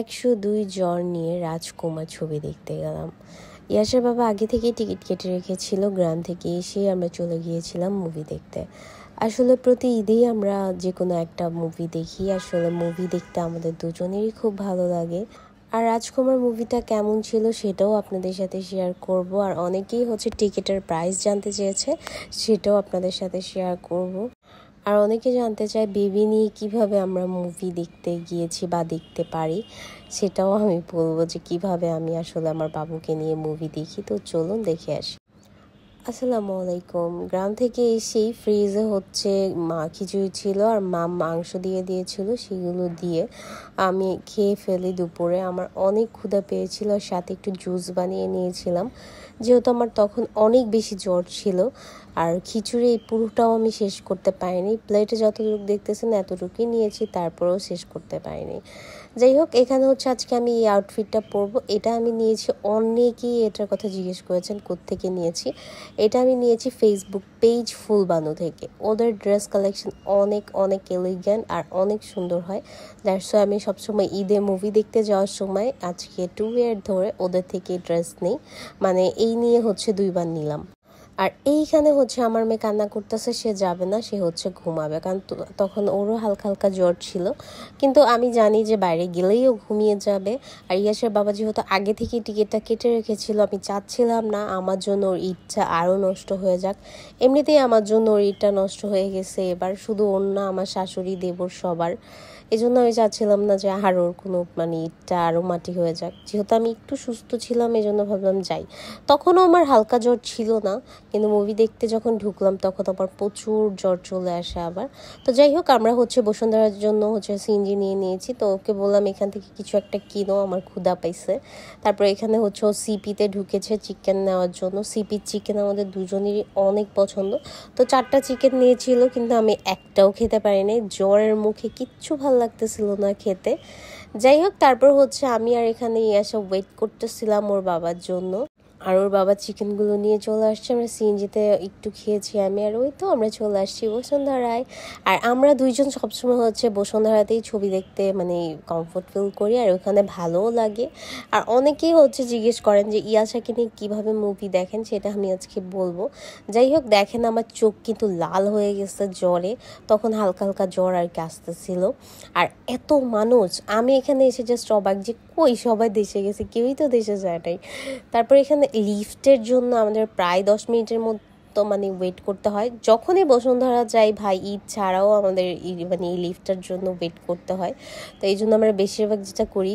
একশো দুই জ্বর নিয়ে রাজকুমার ছবি দেখতে গেলাম ইয়াসার বাবা আগে থেকেই টিকিট কেটে রেখেছিল গ্রাম থেকে এসে আমরা চলে গিয়েছিলাম মুভি দেখতে আসলে প্রতি ঈদেই আমরা যে কোনো একটা মুভি দেখি আসলে মুভি দেখতে আমাদের দুজনেরই খুব ভালো লাগে আর রাজকুমার মুভিটা কেমন ছিল সেটাও আপনাদের সাথে শেয়ার করব আর অনেকেই হচ্ছে টিকিটের প্রাইস জানতে চেয়েছে সেটাও আপনাদের সাথে শেয়ার করব আর অনেকে জানতে চায় বেবি নিয়ে কিভাবে আমরা মুভি দেখতে গিয়েছি বা দেখতে পারি সেটাও আমি বলবো যে কিভাবে আমি আসলে আমার বাবুকে নিয়ে মুভি দেখি তো চলুন দেখে আসি আসসালামু আলাইকুম গ্রাম থেকে এসেই ফ্রিজে হচ্ছে মা খিচুড়ি ছিল আর মা মাংস দিয়ে দিয়েছিল সেগুলো দিয়ে আমি খেয়ে ফেলি দুপুরে আমার অনেক ক্ষুধা পেয়েছিল আর সাথে একটু জুস বানিয়ে নিয়েছিলাম যেহেতু আমার তখন অনেক বেশি জ্বর ছিল আর খিচুড়ি এই পুরোটাও আমি শেষ করতে পারিনি প্লেটে যতটুকু দেখতেছেন এতটুকুই নিয়েছি তারপরেও শেষ করতে পারিনি যাই হোক এখানে হচ্ছে আজকে আমি এই আউটফিটটা পরবো এটা আমি নিয়েছি অনেকেই এটার কথা জিজ্ঞেস করেছেন কোত্থেকে নিয়েছি এটা আমি নিয়েছি ফেসবুক পেজ ফুলবানু থেকে ওদের ড্রেস কালেকশন অনেক অনেক এলিগ্যান্ট আর অনেক সুন্দর হয় দ্যাটস আমি সবসময় ঈদে মুভি দেখতে যাওয়ার সময় আজকে টু ইয়ার ধরে ওদের থেকে ড্রেস নেই মানে এই নিয়ে হচ্ছে দুইবার নিলাম আর এইখানে হচ্ছে আমার মেয়ে কান্না করতেছে সে যাবে না সে হচ্ছে ঘুমাবে কারণ তখন ওরও হালকা হালকা জ্বর ছিল কিন্তু আমি জানি যে বাইরে গেলেই ও ঘুমিয়ে যাবে আর ইয়াসের বাবা যেহেতু আগে থেকে টিকিটটা কেটে রেখেছিল আমি চাচ্ছিলাম না আমার জন্য ওর ইচ্ছা আরও নষ্ট হয়ে যাক এমনিতেই আমার জন্য ওর ইটটা নষ্ট হয়ে গেছে এবার শুধু অন্য আমার শাশুড়ি দেবর সবার এই জন্য আমি চাচ্ছিলাম না যে হাড়োর কোনো মানে ইটটা আরও মাটি হয়ে যাক যেহেতু আমি একটু সুস্থ ছিলাম এই জন্য ভাবলাম যাই তখনও আমার হালকা জ্বর ছিল না কিন্তু মুভি দেখতে যখন ঢুকলাম তখন আমার প্রচুর জ্বর চলে আসে আবার তো যাই হোক আমরা হচ্ছে বসুন্ধরার জন্য হচ্ছে সিঞ্জি নিয়ে নিয়েছি তো ওকে বললাম এখান থেকে কিছু একটা কিনো আমার ক্ষুদা পাইছে তারপর এখানে হচ্ছে ও সিপিতে ঢুকেছে চিকেন নেওয়ার জন্য সিপির চিকেন আমাদের দুজনেরই অনেক পছন্দ তো চারটা চিকেন নিয়েছিল কিন্তু আমি একটাও খেতে পারিনি জ্বরের মুখে কিচ্ছু ভালো লাগতেছিল না খেতে যাই হোক তারপর হচ্ছে আমি আর এখানে আসা ওয়েট করতেছিলাম ওর বাবার জন্য আর ওর বাবা চিকেনগুলো নিয়ে চলে আসছে আমরা সিএনজিতে একটু খেয়েছি আমি আর ওই তো আমরা চলে আসছি বসুন্ধরায় আর আমরা দুইজন সবসময় হচ্ছে বসুন্ধরাতেই ছবি দেখতে মানে কমফোর্ট ফিল করি আর ওখানে ভালোও লাগে আর অনেকেই হচ্ছে জিজ্ঞেস করেন যে ইয়াশাকে নিয়ে কীভাবে মুভি দেখেন সেটা আমি আজকে বলবো যাই হোক দেখেন আমার চোখ কিন্তু লাল হয়ে গেছে জ্বরে তখন হালকা হালকা জ্বর আর কি আসতেছিল আর এত মানুষ আমি এখানে এসে জাস্ট অবাক যে কই সবাই দেশে গেছে কেউই তো দেশে যায় নাই তারপর এখানে লিফটের জন্য আমাদের প্রায় দশ মিনিটের মধ্যে তো মানে ওয়েট করতে হয় যখনই বসুন্ধরা যাই ভাই ঈদ ছাড়াও আমাদের মানে এই লিফটটার জন্য ওয়েট করতে হয় তো এই জন্য আমরা বেশিরভাগ যেটা করি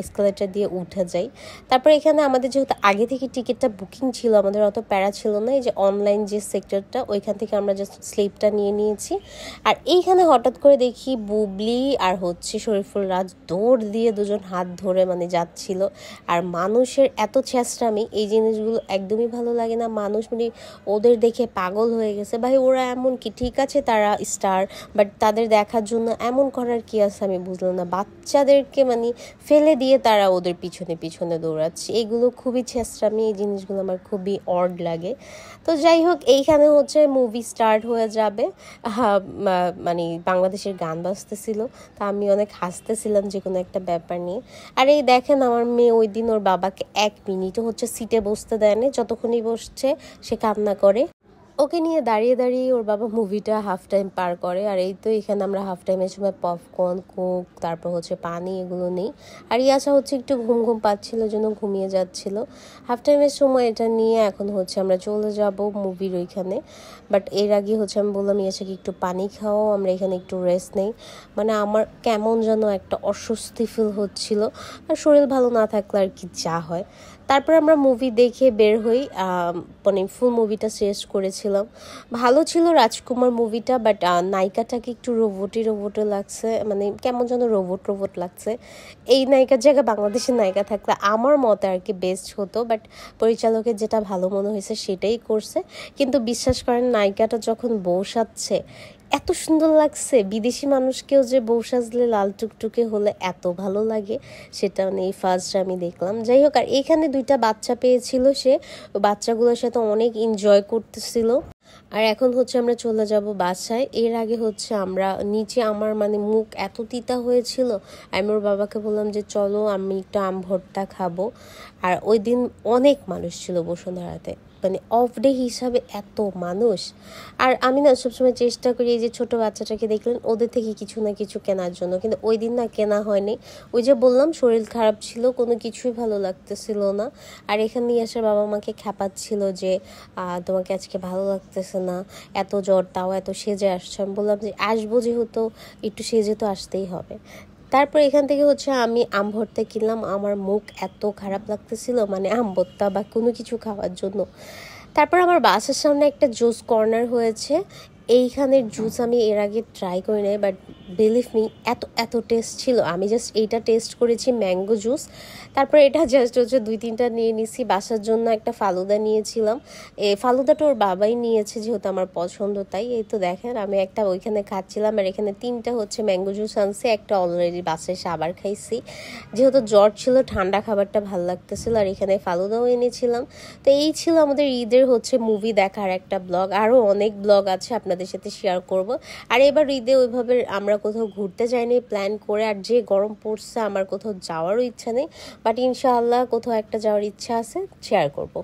এসকালেটার দিয়ে উঠে যাই তারপরে এখানে আমাদের যেহেতু আগে থেকে টিকিটটা বুকিং ছিল আমাদের অত প্যারা ছিল না এই যে অনলাইন যে সেক্টরটা ওইখান থেকে আমরা জাস্ট স্লিপটা নিয়ে নিয়েছি আর এইখানে হঠাৎ করে দেখি বুবলি আর হচ্ছে শরীফুল রাজ দৌড় দিয়ে দুজন হাত ধরে মানে যাচ্ছিল আর মানুষের এত চেষ্টামি এই জিনিসগুলো একদমই ভালো লাগে না মানুষ মানে ওদের তাদের দেখে পাগল হয়ে গেছে ভাই ওরা এমন কি ঠিক আছে তারা স্টার বাট তাদের দেখার জন্য এমন করার কি আছে আমি বুঝলাম না বাচ্চাদেরকে মানে ফেলে দিয়ে তারা ওদের পিছনে পিছনে দৌড়াচ্ছে এগুলো খুবই ছেঁচড়ামি এই জিনিসগুলো আমার খুবই অড লাগে তো যাই হোক এইখানে হচ্ছে মুভি স্টার্ট হয়ে যাবে মানে বাংলাদেশের গান বাজতেছিল তা আমি অনেক হাসতেছিলাম যে কোনো একটা ব্যাপার নিয়ে আর এই দেখেন আমার মেয়ে ওই দিন ওর বাবাকে এক মিনিটও হচ্ছে সিটে বসতে দেয়নি যতক্ষণই বসছে সে কান্না করে ওকে নিয়ে দাঁড়িয়ে দাঁড়িয়ে ওর বাবা মুভিটা হাফ টাইম পার করে আর এই তো এখানে আমরা হাফ টাইমের সময় পপকর্ন কোক তারপর হচ্ছে পানি এগুলো নেই আর ইয়াসা হচ্ছে একটু ঘুম ঘুম পাচ্ছিল জন্য ঘুমিয়ে যাচ্ছিল হাফ টাইমের সময় এটা নিয়ে এখন হচ্ছে আমরা চলে যাব মুভির ওইখানে বাট এর আগে হচ্ছে আমি বললাম ইয়াসাকে একটু পানি খাও আমরা এখানে একটু রেস্ট নেই মানে আমার কেমন যেন একটা অস্বস্তি ফিল হচ্ছিল আর শরীর ভালো না থাকলে আর কি যা হয় তারপর আমরা মুভি দেখে বের হই মানে ফুল মুভিটা শেষ করেছিলাম ভালো ছিল রাজকুমার মুভিটা বাট নায়িকাটাকে একটু রোবটই রোবট লাগছে মানে কেমন যেন রোবট রোবট লাগছে এই নায়িকার জায়গায় বাংলাদেশের নায়িকা থাকলে আমার মতে আর কি বেস্ট হতো বাট পরিচালকের যেটা ভালো মনে হয়েছে সেটাই করছে কিন্তু বিশ্বাস করেন নায়িকাটা যখন বসাচ্ছে এত সুন্দর লাগছে বিদেশি মানুষকেও যে বউ সাজলে লাল টুকটুকে হলে এত ভালো লাগে সেটা মানে এই ফার্স্ট আমি দেখলাম যাই হোক আর এখানে দুইটা বাচ্চা পেয়েছিল সে বাচ্চাগুলোর সাথে অনেক এনজয় করতেছিল আর এখন হচ্ছে আমরা চলে যাব বাসায় এর আগে হচ্ছে আমরা নিচে আমার মানে মুখ এত তিতা হয়েছিল আমি ওর বাবাকে বললাম যে চলো আমি একটু আম ভর্তা খাবো আর ওই দিন অনেক মানুষ ছিল বসুন্ধরাতে মানে অফ ডে হিসাবে এত মানুষ আর আমি না সবসময় চেষ্টা করি এই যে ছোটো বাচ্চাটাকে দেখলেন ওদের থেকে কিছু না কিছু কেনার জন্য কিন্তু ওই দিন না কেনা হয়নি ওই যে বললাম শরীর খারাপ ছিল কোনো কিছুই ভালো লাগতেছিল না আর এখানে নিয়ে আসার বাবা মাকে খ্যাপাচ্ছিল যে তোমাকে আজকে ভালো লাগতেছে না এত জ্বর তাও এত সেজে আসছে আমি বললাম যে আসবো যেহেতু একটু সেজে তো আসতেই হবে তারপর এখান থেকে হচ্ছে আমি আম ভর্তা কিনলাম আমার মুখ এত খারাপ লাগতেছিল মানে আম ভর্তা বা কোনো কিছু খাওয়ার জন্য তারপর আমার বাসার সামনে একটা জুস কর্নার হয়েছে এইখানের জুস আমি এর আগে ট্রাই করি নাই বাট বিলিভ মি এত এত টেস্ট ছিল আমি জাস্ট এইটা টেস্ট করেছি ম্যাঙ্গো জুস তারপরে এটা জাস্ট হচ্ছে দুই তিনটা নিয়ে নিছি বাসার জন্য একটা ফালুদা নিয়েছিলাম এ ফালুদাটা ওর বাবাই নিয়েছে যেহেতু আমার পছন্দ তাই এই তো দেখেন আমি একটা ওইখানে খাচ্ছিলাম আর এখানে তিনটা হচ্ছে ম্যাঙ্গো জুস আনছি একটা অলরেডি বাসে সাবার খাইছি যেহেতু জ্বর ছিল ঠান্ডা খাবারটা ভালো লাগতেছিল আর এখানে ফালুদাও এনেছিলাম তো এই ছিল আমাদের ঈদের হচ্ছে মুভি দেখার একটা ব্লগ আরও অনেক ব্লগ আছে আপনাদের সাথে শেয়ার করব আর এবার ঈদে ওইভাবে আমরা কোথাও ঘুরতে যাইনি প্ল্যান করে আর যে গরম পড়ছে আমার কোথাও যাওয়ারও ইচ্ছা নেই বাট ইনশাআল্লাহ কোথাও একটা যাওয়ার ইচ্ছা আছে শেয়ার করব